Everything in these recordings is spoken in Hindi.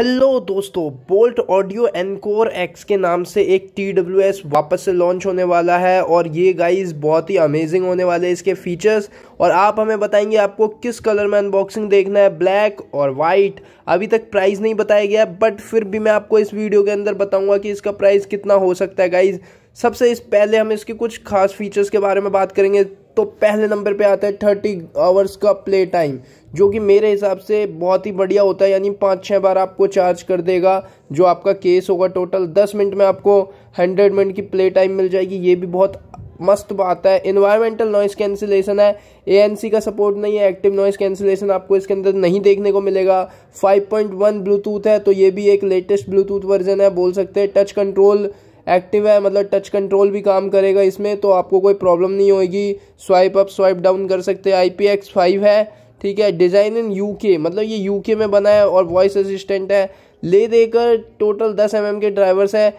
हेलो दोस्तों बोल्ट ऑडियो एनकोर एक्स के नाम से एक टी डब्ल्यू एस वापस से लॉन्च होने वाला है और ये गाइस बहुत ही अमेजिंग होने वाले हैं इसके फीचर्स और आप हमें बताएंगे आपको किस कलर में अनबॉक्सिंग देखना है ब्लैक और वाइट अभी तक प्राइस नहीं बताया गया बट फिर भी मैं आपको इस वीडियो के अंदर बताऊंगा कि इसका प्राइस कितना हो सकता है गाइज़ सबसे इस पहले हम इसके कुछ खास फीचर्स के बारे में बात करेंगे तो पहले नंबर पे आता है थर्टी आवर्स का प्ले टाइम जो कि मेरे हिसाब से बहुत ही बढ़िया होता है यानी पाँच छः बार आपको चार्ज कर देगा जो आपका केस होगा टोटल दस मिनट में आपको हंड्रेड मिनट की प्ले टाइम मिल जाएगी ये भी बहुत मस्त बात है इन्वायरमेंटल नॉइस कैंसिलेशन है ए का सपोर्ट नहीं है एक्टिव नॉइस कैंसिलेशन आपको इसके अंदर नहीं देखने को मिलेगा 5.1 ब्लूटूथ है तो ये भी एक लेटेस्ट ब्लूटूथ वर्जन है बोल सकते हैं टच कंट्रोल एक्टिव है मतलब टच कंट्रोल भी काम करेगा इसमें तो आपको कोई प्रॉब्लम नहीं होगी स्वाइप अप स्वाइप डाउन कर सकते हैं आई पी एक्स फाइव है ठीक है डिज़ाइन इन यू के मतलब ये यू के में बना है और वॉइस असिस्टेंट है ले देकर टोटल दस एम mm के ड्राइवर्स है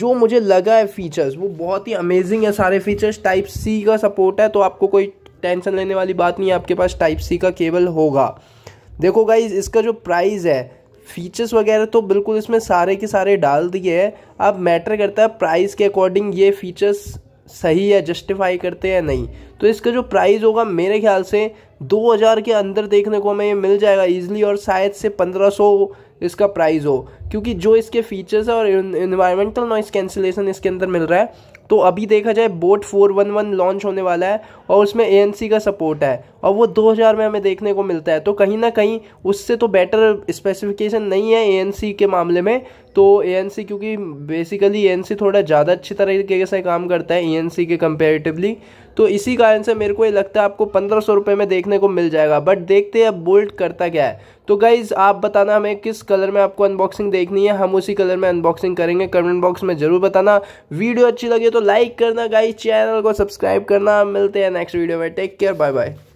जो मुझे लगा है फीचर्स वो बहुत ही अमेजिंग है सारे फीचर्स टाइप सी का सपोर्ट है तो आपको कोई टेंशन लेने वाली बात नहीं है आपके पास टाइप सी का केबल होगा देखो गाइज इसका जो प्राइस है फीचर्स वगैरह तो बिल्कुल इसमें सारे के सारे डाल दिए हैं अब मैटर करता है प्राइस के अकॉर्डिंग ये फीचर्स सही है जस्टिफाई करते हैं नहीं तो इसका जो प्राइस होगा मेरे ख्याल से 2000 के अंदर देखने को हमें ये मिल जाएगा ईजिली और शायद से 1500 इसका प्राइस हो क्योंकि जो इसके फीचर्स है और इन्वायरमेंटल नॉइस कैंसिलेशन इसके अंदर मिल रहा है तो अभी देखा जाए बोट 411 लॉन्च होने वाला है और उसमें ए का सपोर्ट है और वो 2000 में हमें देखने को मिलता है तो कहीं ना कहीं उससे तो बेटर स्पेसिफिकेशन नहीं है ए के मामले में तो ए क्योंकि बेसिकली ए थोड़ा ज़्यादा अच्छी तरीके से काम करता है ए के कंपेरेटिवली तो इसी कारण से मेरे को ये लगता है आपको पंद्रह सौ रुपये में देखने को मिल जाएगा बट देखते हैं अब बोल्ट करता क्या है तो गाइज़ आप बताना हमें किस कलर में आपको अनबॉक्सिंग देखनी है हम उसी कलर में अनबॉक्सिंग करेंगे कमेंट बॉक्स में ज़रूर बताना वीडियो अच्छी लगी तो लाइक करना गाइज चैनल को सब्सक्राइब करना मिलते हैं नेक्स्ट वीडियो में टेक केयर बाय बाय